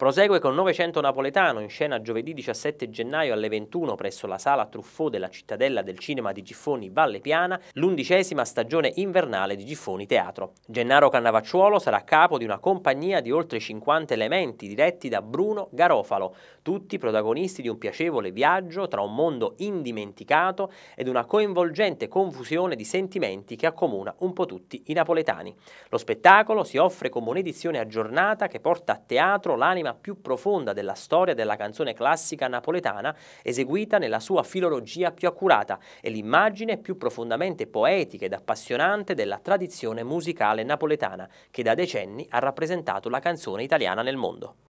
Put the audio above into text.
Prosegue con Novecento Napoletano, in scena giovedì 17 gennaio alle 21 presso la Sala Truffaut della Cittadella del Cinema di Giffoni Valle Piana, l'undicesima stagione invernale di Giffoni Teatro. Gennaro Cannavacciuolo sarà capo di una compagnia di oltre 50 elementi diretti da Bruno Garofalo, tutti protagonisti di un piacevole viaggio tra un mondo indimenticato ed una coinvolgente confusione di sentimenti che accomuna un po' tutti i napoletani. Lo spettacolo si offre come un'edizione aggiornata che porta a teatro l'anima anima più profonda della storia della canzone classica napoletana, eseguita nella sua filologia più accurata e l'immagine più profondamente poetica ed appassionante della tradizione musicale napoletana, che da decenni ha rappresentato la canzone italiana nel mondo.